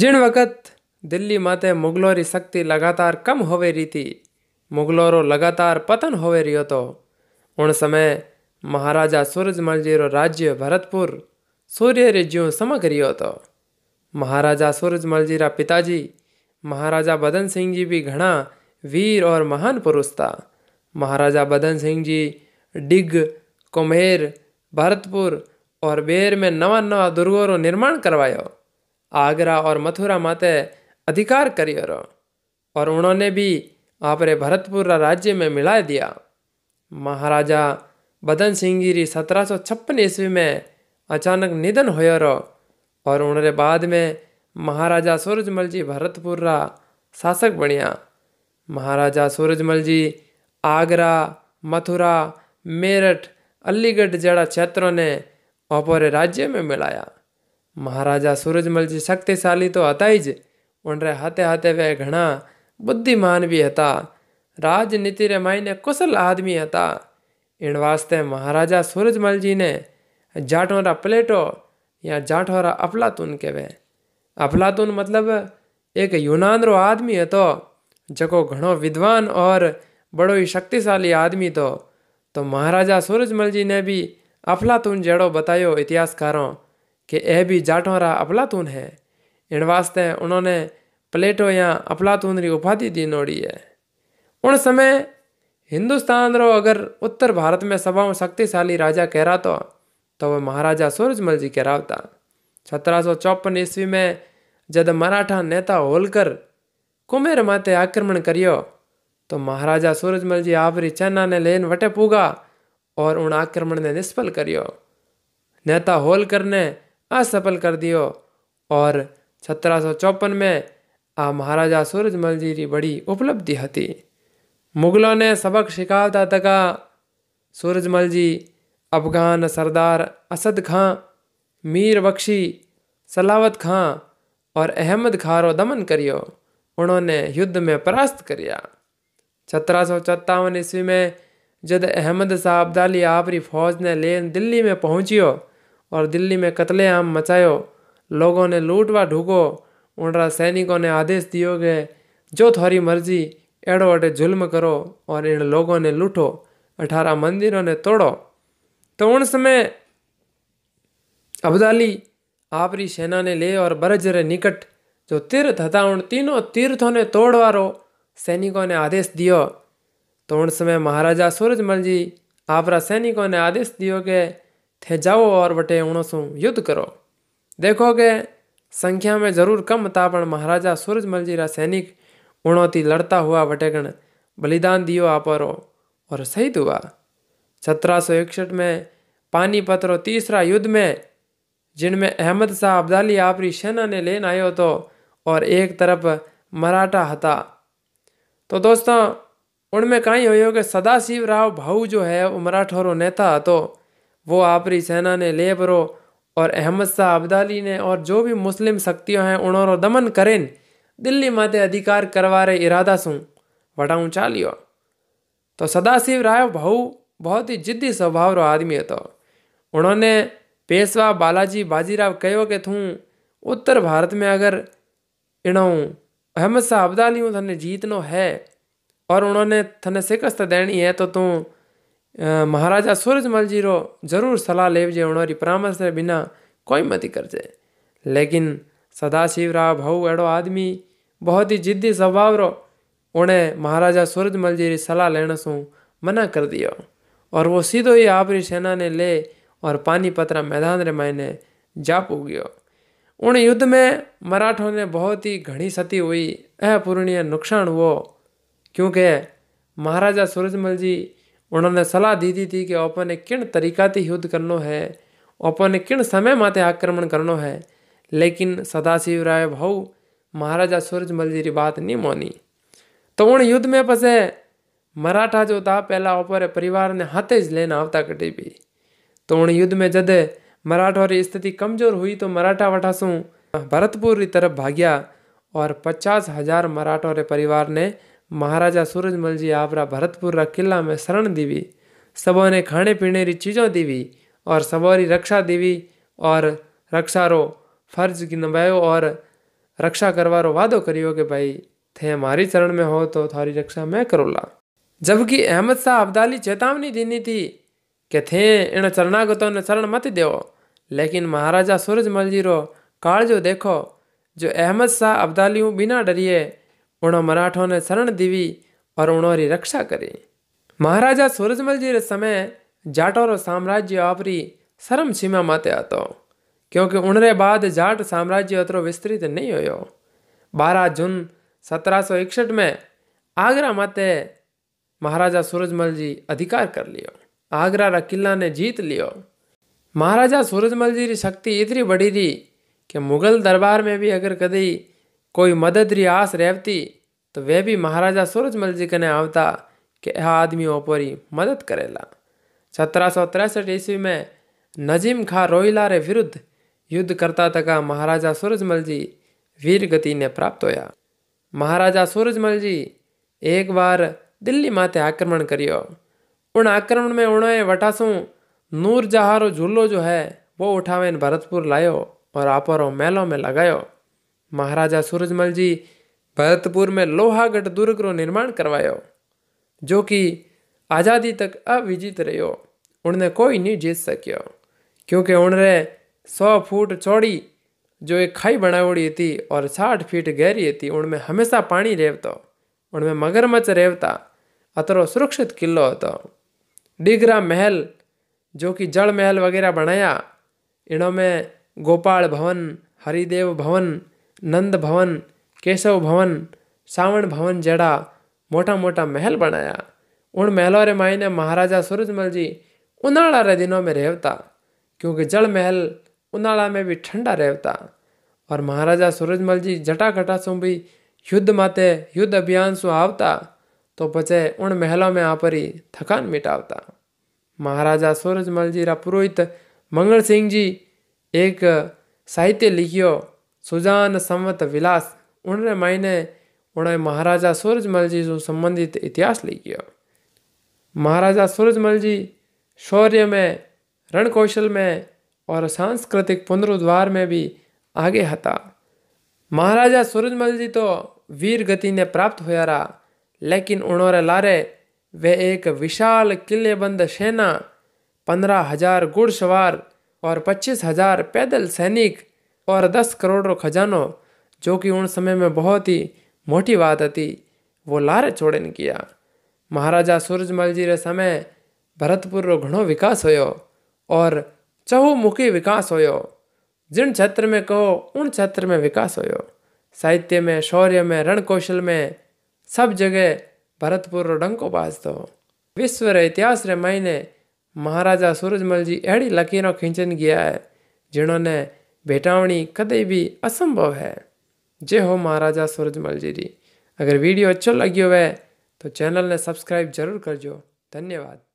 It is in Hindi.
जिन वक़्त दिल्ली माते मुग़लों की शक्ति लगातार कम होवे रही थी मुग़लों रो लगातार पतन होवे रो तो उन समय महाराजा सूरजमल जी रो राज्य भरतपुर सूर्य रे ज्यों समक रियो तो महाराजा सूरजमल जी रा पिताजी महाराजा बदन सिंह जी भी घना वीर और महान पुरुष था महाराजा बदन सिंह जी डिग कुमेर भरतपुर और बेर में नवा नवा दुर्गों निर्माण करवाया आगरा और मथुरा माते अधिकार करियो और उन्होंने भी आपरे भरतपुर राज्य में मिला दिया महाराजा बदन सिंह री सत्रह सौ छप्पन ईस्वी में अचानक निधन हो रो और उन्होंने बाद में महाराजा सूरजमल जी भरतपुर रा शासक बनिया महाराजा सूरजमल जी आगरा मथुरा मेरठ अलीगढ़ जड़ा क्षेत्रों ने अपोरे राज्य में मिलाया महाराजा सूरजमल जी शक्तिशाली तो हताइज उनरे हाथे हाथे वे घना बुद्धिमान भी हता राजनीति रे मायने कुशल आदमी था इन वास्ते महाराजा सूरजमल जी ने जाटोरा प्लेटो या जाठोरा अफलातून के वे अफलातून मतलब एक यूनान रो आदमी है तो जको घणो विद्वान और बड़ो ही शक्तिशाली आदमी तो तो महाराजा सूरजमल जी ने भी अफलातून जड़ो बतायो इतिहासकारों कि यह भी जाटों रहा अपलातून है इन वास्ते उन्होंने प्लेटो या अपलातून री उपाधि दी नोड़ी है उन समय हिंदुस्तान रो अगर उत्तर भारत में सभा शक्तिशाली राजा रहा तो वह महाराजा सूरजमल जी कहरावता सत्रह सौ ईस्वी में जद मराठा नेता होलकर कुमेर माते आक्रमण करियो तो महाराजा सूरजमल जी आवरी चैना ने लेन वटे पूगा और उन आक्रमण ने निष्फल करियो नेता होलकर ने असफल हाँ, कर दियो और सत्रह में आ सूरजमल जी की बड़ी उपलब्धि બડી मुगलों ने सबक शिकावता શીખવતા सूरजमल जी अफगान सरदार असद खां मीर बख्शी सलावत खां और अहमद खारो दमन करियो उन्होंने युद्ध में परास्त करिया सत्रह सौ सत्तावन ईस्वी में जद अहमद शाह अब्दाली आपरी फौज ने लेन दिल्ली में पहुंचियो और दिल्ली में कत्लेआम मचायो लोगों ने लूटवा ढूको उनरा सैनिकों ने आदेश दियो गए जो थोड़ी मर्जी एड़ो अटे जुल्म करो और इन लोगों ने लूटो अठारह मंदिरों ने तोड़ो तो उन समय अब्दाली आपरी सेना ने ले और बरजरे निकट जो तीर्थ था उन तीनों तीर्थों ने तोड़वारो सैनिकों ने आदेश दियो तो उन समय महाराजा सूरजमल जी आपरा सैनिकों ने आदेश दियो के थे जाओ और वटे उणसू युद्ध करो देखो संख्या में जरूर कम था पर महाराजा सूरजमल जी रा सैनिक उणोती लड़ता हुआ वटेगण बलिदान दियो आपरो और शहीद हुआ सत्रह में पानीपत रो तीसरा युद्ध में जिनमें अहमद शाह अब्दाली आपरी सेना ने लेन आयो तो और एक तरफ मराठा हता तो दोस्तों उनमें कहीं हो कि सदाशिव राव भाऊ जो है वो मराठोरो नेता तो वो आपरी सेना ने ले भरो और अहमद शाह अब्दाली ने और जो भी मुस्लिम शक्तियों हैं उन्होंने दमन करें दिल्ली माते अधिकार करवा रहे इरादा सूँ वटाऊँ चा लियो तो सदाशिव राय भाऊ बहुत ही जिद्दी स्वभाव रो आदमी है तो उन्होंने पेशवा बालाजी बाजीराव कहो के थू उत्तर भारत में अगर इणऊँ अहमद शाह अब्दाली हूँ थने जीतनो है और उन्होंने थने शिकस्त देनी है तो तू महाराजा सूरजमल મહારાજા સૂરજમલજીરો જરૂર સલાહ લેવજે परामर्श પરામર્શ बिना कोई મતી करजे लेकिन सदाशिवराव भाऊ अड़ो आदमी बहुत ही जिद्दी स्वभाव रो उन्हें महाराजा सूरजमल जी की सलाह लेने से मना कर दियो और वो सीधो ही आपरी सेना ने ले और पानी पत्रा मैदान रे मायने जा पुगियो उन युद्ध में मराठों ने बहुत ही घनी सती हुई अपूर्णीय नुकसान हुआ क्योंकि महाराजा सूरजमल जी उन्होंने सलाह दी दी थी कि अपने ने किन तरीका से युद्ध करना है अपने ने किन समय माते आक्रमण करना है लेकिन सदाशिव राय भाऊ महाराजा सूरजमल जी की बात नहीं मानी तो उन युद्ध में पसे मराठा जो था पहला ओपरे परिवार ने हाथे ज लेना आवता कटी भी तो उन युद्ध में जद मराठों की स्थिति कमजोर हुई तो मराठा वठासू भरतपुर की तरफ भाग्या और पचास हजार मराठों के परिवार ने महाराजा सूरजमल जी आपरा भरतपुर रा किला में शरण दीवी सबों ने खाने पीने री चीज़ों दीवी और सबों री रक्षा दीवी और रक्षा रो फर्ज निभायो और रक्षा करवा रो वादो करियो कि भाई थे हमारी चरण में हो तो थारी रक्षा मैं करूँगा जबकि अहमद शाह अब्दाली चेतावनी देनी थी कि थे इन चरणागतों ने चरण मत दो लेकिन महाराजा सूरजमल जी रो कालजो देखो जो अहमद शाह अब्दालियों बिना डरिए उणो मराठों ने शरण दीवी और उणोरी रक्षा करी મહારાજા સૂરજમલજી સમયે જાટોરો સામ્રાજ્ય આપરી શરમ સીમા માતે હતો ક્યોંકિ ઉણરે બાદ જાટ સામ્રાજ્ય અતરો વિસ્તૃત નહીં હોયો બારા જૂન સતરાસો એકસઠ મેં આગ્રા માતે મહારાજા સૂરજમલજી અધિકાર કરી લ્યો આગ્રા રા કિલ્લાને જીત લ્યો મહારાજા સૂરજમલજી રી શક્તિ ઇતરી બઢી રી કે મુગલ દરબાર મેં ભી અગર કદી कोई मदद री आस रहती तो वह भी महाराजा सूरजमल जी कने आवता कि यह आदमी ओपोरी मदद करेला सत्रह सौ तिरसठ ईस्वी में नजीम खां रोहिला रे विरुद्ध युद्ध करता तका महाराजा सूरजमल जी वीर गति ने प्राप्त होया महाराजा सूरजमल जी एक बार दिल्ली माते आक्रमण करियो उन आक्रमण में उन्हें वटासू नूर जहारो झूलो जो है वो उठावे भरतपुर लायो और आपो मेलों में लगायो महाराजा जी भरतपुर में लोहागढ़ दुर्ग रो निर्माण करवायो जो कि आज़ादी तक अविजित रहो उनने कोई नहीं जीत सको क्योंकि उनने सौ फूट चौड़ी जो एक खाई बनावड़ी थी और साठ फीट गहरी थी उनमें हमेशा पानी रेवतो उनमें मगरमच्छ रेवता अतरो सुरक्षित किलो तो डिगरा महल जो कि जल महल वगैरह बनाया इनों में गोपाल भवन हरिदेव भवन नंद भवन केशव भवन सावण भवन जड़ा मोटा मोटा महल बनाया उन महलों रे मायने महाराजा सूरजमल जी उनाड़ा रे दिनों में रहता क्योंकि जल महल उनाड़ा में भी ठंडा रहता और महाराजा सूरजमल जी जटा घटा सु भी युद्ध माते युद्ध अभियान सु आवता तो बचे उन महलों में आप ही थकान मिटावता महाराजा सूरजमल जी रा पुरोहित मंगल सिंह जी एक साहित्य लिखियो सुजान संवत विलास उन मायने उणिवीह महाराजा सूरजमल जी से संबंधित इतिहास ले गया महाराजा सूरजमल जी शौर्य में रण कौशल में और सांस्कृतिक पुनरुद्वार में भी आगे हता महाराजा सूरजमल जी तो वीर गति ने प्राप्त होया रहा लेकिन उन्होंने लारे वे एक विशाल किलेबंद सेना पंद्रह हजार घुड़सवार और पच्चीस हजार पैदल सैनिक और दस करोड़ रो जो कि उन समय में बहुत ही मोटी बात थी वो लार छोड़न किया महाराजा सूरजमल जी रे समय भरतपुर रो घो विकास होयो और चहुमुखी विकास होयो जिन क्षेत्र में कहो उन क्षेत्र में विकास होयो साहित्य में शौर्य में रण कौशल में सब जगह भरतपुर रो डंको दो विश्व रे इतिहास रे मायने महाराजा सूरजमल जी अड़ी लकीरों खींचन गया है जिन्होंने भेटावनी कदई भी असंभव है जय हो महाराजा सूरजमल जी अगर वीडियो अच्छो लगे हुए तो चैनल ने सब्सक्राइब जरूर करजो धन्यवाद